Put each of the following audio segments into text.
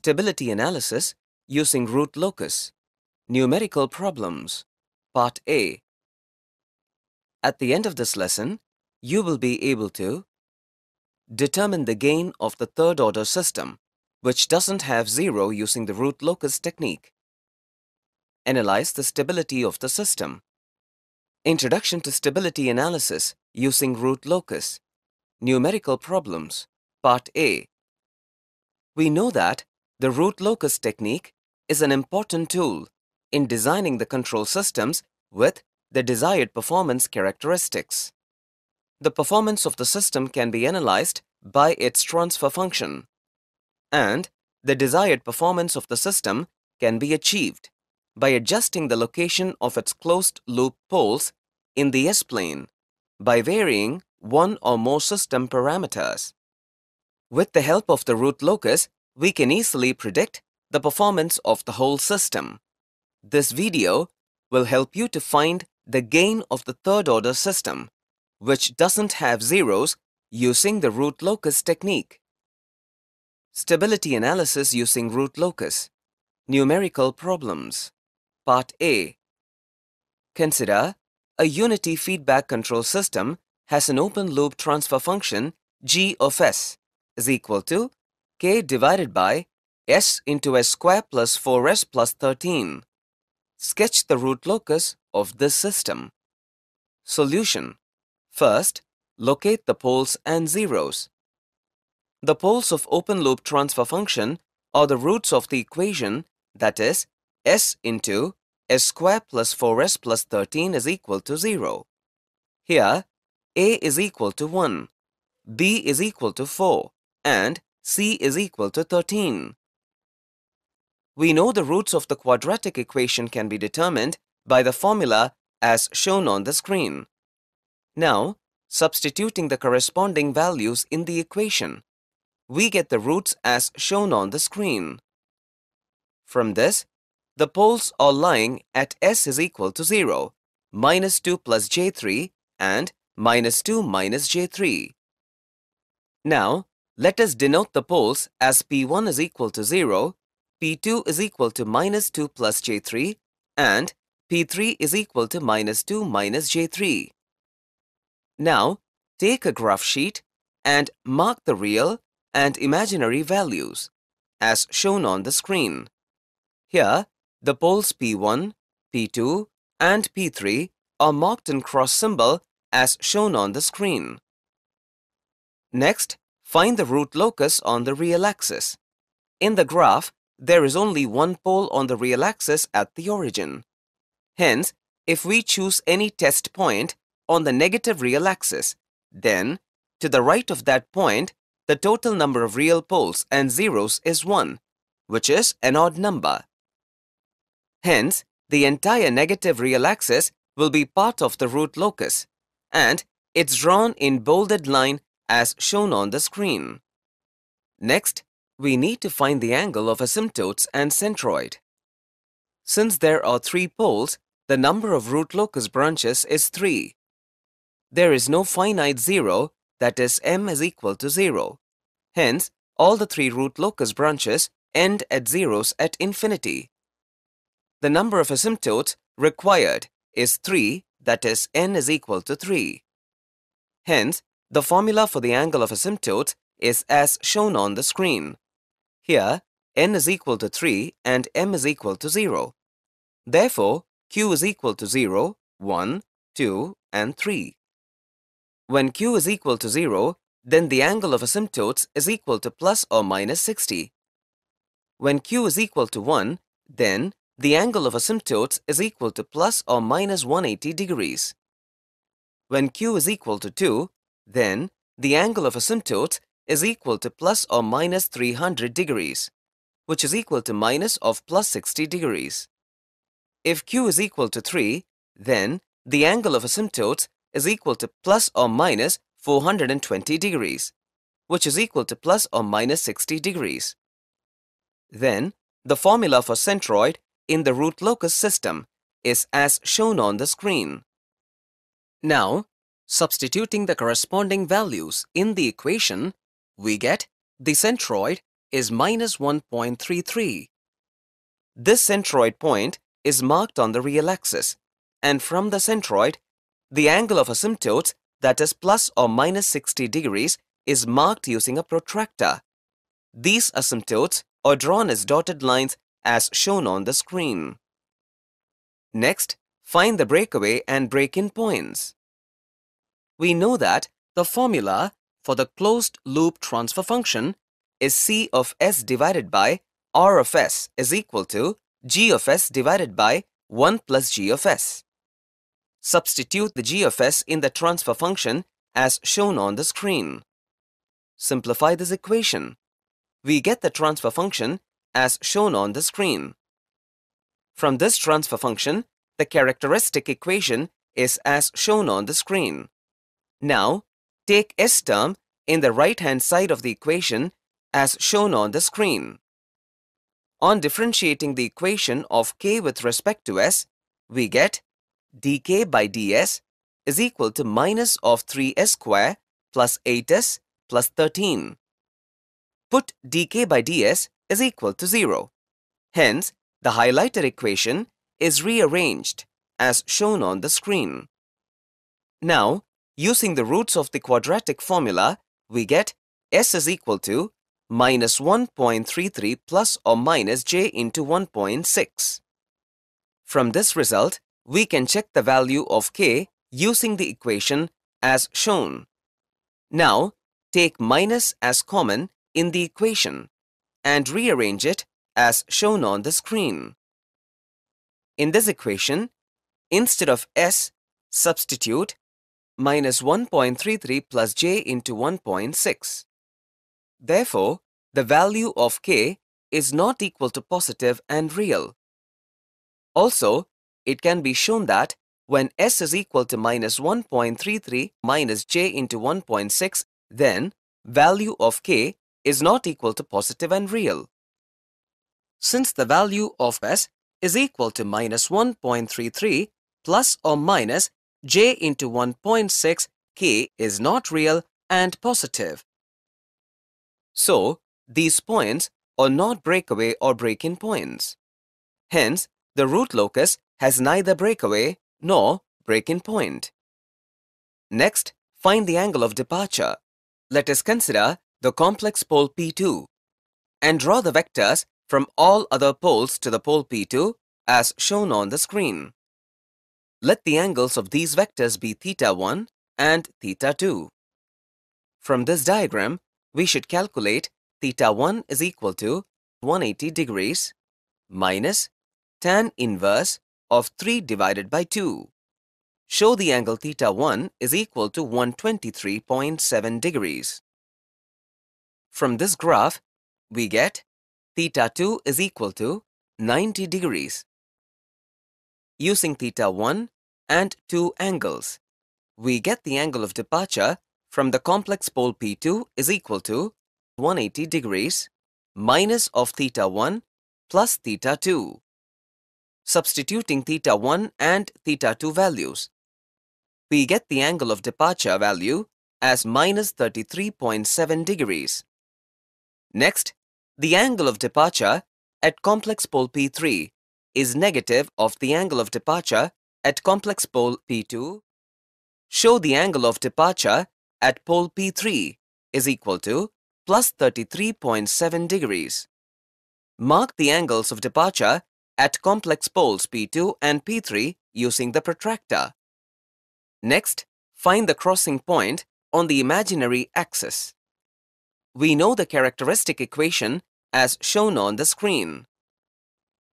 Stability Analysis Using Root Locus Numerical Problems Part A At the end of this lesson, you will be able to Determine the gain of the third-order system, which doesn't have zero using the root locus technique. Analyze the stability of the system. Introduction to Stability Analysis Using Root Locus Numerical Problems Part A We know that the root locus technique is an important tool in designing the control systems with the desired performance characteristics. The performance of the system can be analyzed by its transfer function, and the desired performance of the system can be achieved by adjusting the location of its closed-loop poles in the S-plane by varying one or more system parameters. With the help of the root locus, we can easily predict the performance of the whole system. This video will help you to find the gain of the third-order system, which doesn't have zeros using the root locus technique. Stability analysis using root locus. Numerical problems. Part A. Consider a unity feedback control system has an open loop transfer function g of s is equal to k divided by s into s square plus 4s plus 13. Sketch the root locus of this system. Solution. First, locate the poles and zeros. The poles of open loop transfer function are the roots of the equation that is s into s square plus 4s plus 13 is equal to 0. Here, a is equal to 1, b is equal to 4 and c is equal to 13. We know the roots of the quadratic equation can be determined by the formula as shown on the screen. Now, substituting the corresponding values in the equation, we get the roots as shown on the screen. From this, the poles are lying at s is equal to 0, minus 2 plus j3 and minus 2 minus j3. Now, let us denote the poles as P1 is equal to 0, P2 is equal to minus 2 plus J3, and P3 is equal to minus 2 minus J3. Now, take a graph sheet and mark the real and imaginary values, as shown on the screen. Here, the poles P1, P2, and P3 are marked in cross symbol as shown on the screen. Next, Find the root locus on the real axis. In the graph, there is only one pole on the real axis at the origin. Hence, if we choose any test point on the negative real axis, then, to the right of that point, the total number of real poles and zeros is 1, which is an odd number. Hence, the entire negative real axis will be part of the root locus, and it's drawn in bolded line as shown on the screen. Next, we need to find the angle of asymptotes and centroid. Since there are three poles, the number of root locus branches is 3. There is no finite zero, that is m is equal to 0. Hence, all the three root locus branches end at zeros at infinity. The number of asymptotes required is 3, that is n is equal to 3. Hence, the formula for the angle of asymptote is as shown on the screen. Here, n is equal to 3 and m is equal to 0. Therefore, q is equal to 0, 1, 2 and 3. When q is equal to 0, then the angle of asymptotes is equal to plus or minus 60. When q is equal to 1, then the angle of asymptotes is equal to plus or minus 180 degrees. When q is equal to 2, then, the angle of asymptote is equal to plus or minus 300 degrees, which is equal to minus of plus 60 degrees. If q is equal to 3, then the angle of asymptote is equal to plus or minus 420 degrees, which is equal to plus or minus 60 degrees. Then, the formula for centroid in the root locus system is as shown on the screen. Now, Substituting the corresponding values in the equation, we get the centroid is minus 1.33. This centroid point is marked on the real axis, and from the centroid, the angle of asymptotes that is plus or minus 60 degrees is marked using a protractor. These asymptotes are drawn as dotted lines as shown on the screen. Next, find the breakaway and break-in points we know that the formula for the closed loop transfer function is C of s divided by R of s is equal to g of s divided by 1 plus g of s. Substitute the g of s in the transfer function as shown on the screen. Simplify this equation. We get the transfer function as shown on the screen. From this transfer function, the characteristic equation is as shown on the screen. Now, take s term in the right-hand side of the equation as shown on the screen. On differentiating the equation of k with respect to s, we get dk by ds is equal to minus of 3s square plus 8s plus 13. Put dk by ds is equal to 0. Hence, the highlighted equation is rearranged as shown on the screen. Now, Using the roots of the quadratic formula, we get s is equal to minus 1.33 plus or minus j into 1.6. From this result, we can check the value of k using the equation as shown. Now, take minus as common in the equation and rearrange it as shown on the screen. In this equation, instead of s, substitute minus 1.33 plus j into 1.6. Therefore, the value of k is not equal to positive and real. Also, it can be shown that when s is equal to minus 1.33 minus j into 1.6, then value of k is not equal to positive and real. Since the value of s is equal to minus 1.33 plus or minus j into 1.6 k is not real and positive. So, these points are not breakaway or break-in points. Hence, the root locus has neither breakaway nor break-in point. Next, find the angle of departure. Let us consider the complex pole P2 and draw the vectors from all other poles to the pole P2 as shown on the screen. Let the angles of these vectors be theta 1 and theta 2. From this diagram, we should calculate theta 1 is equal to 180 degrees minus tan inverse of 3 divided by 2. Show the angle theta 1 is equal to 123.7 degrees. From this graph, we get theta 2 is equal to 90 degrees using theta 1 and 2 angles. We get the angle of departure from the complex pole P2 is equal to 180 degrees minus of theta 1 plus theta 2. Substituting theta 1 and theta 2 values, we get the angle of departure value as minus 33.7 degrees. Next, the angle of departure at complex pole P3 is negative of the angle of departure at complex pole P2, show the angle of departure at pole P3 is equal to plus 33.7 degrees. Mark the angles of departure at complex poles P2 and P3 using the protractor. Next, find the crossing point on the imaginary axis. We know the characteristic equation as shown on the screen.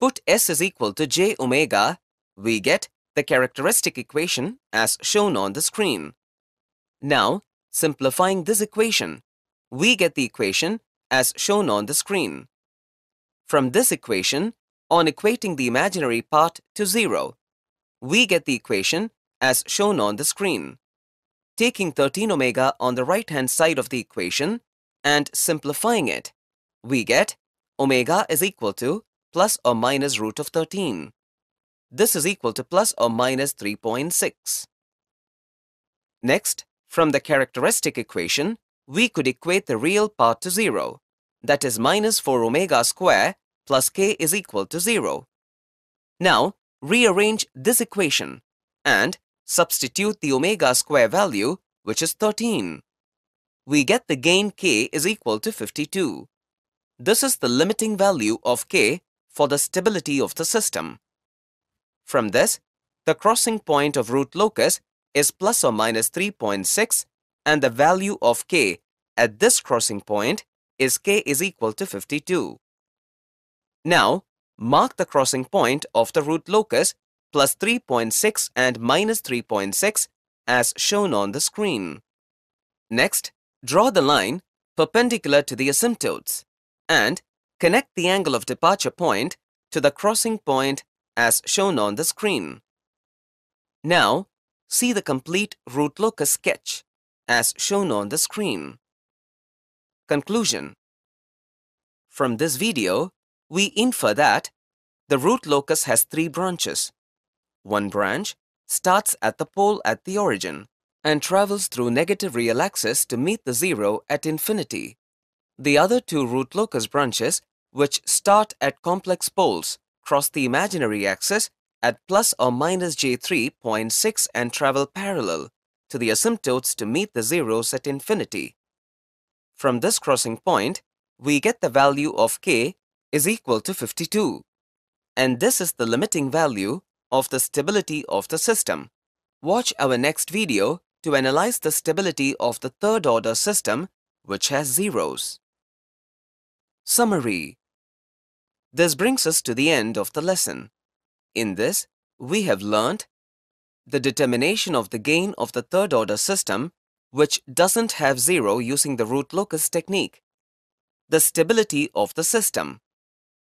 Put S is equal to j omega, we get the characteristic equation as shown on the screen. Now, simplifying this equation, we get the equation as shown on the screen. From this equation, on equating the imaginary part to 0, we get the equation as shown on the screen. Taking 13 omega on the right-hand side of the equation and simplifying it, we get omega is equal to plus or minus root of 13. This is equal to plus or minus 3.6. Next, from the characteristic equation, we could equate the real part to 0, that is minus 4 omega square plus k is equal to 0. Now, rearrange this equation and substitute the omega square value, which is 13. We get the gain k is equal to 52. This is the limiting value of k for the stability of the system. From this, the crossing point of root locus is plus or minus 3.6 and the value of k at this crossing point is k is equal to 52. Now, mark the crossing point of the root locus plus 3.6 and minus 3.6 as shown on the screen. Next, draw the line perpendicular to the asymptotes and Connect the angle of departure point to the crossing point as shown on the screen. Now, see the complete route locus sketch as shown on the screen. Conclusion From this video, we infer that the root locus has three branches. One branch starts at the pole at the origin and travels through negative real axis to meet the zero at infinity. The other two root locus branches which start at complex poles, cross the imaginary axis at plus or minus j3.6 and travel parallel to the asymptotes to meet the zeros at infinity. From this crossing point, we get the value of k is equal to 52. And this is the limiting value of the stability of the system. Watch our next video to analyze the stability of the third-order system, which has zeros. Summary this brings us to the end of the lesson. In this, we have learnt the determination of the gain of the third order system which doesn't have zero using the root locus technique, the stability of the system,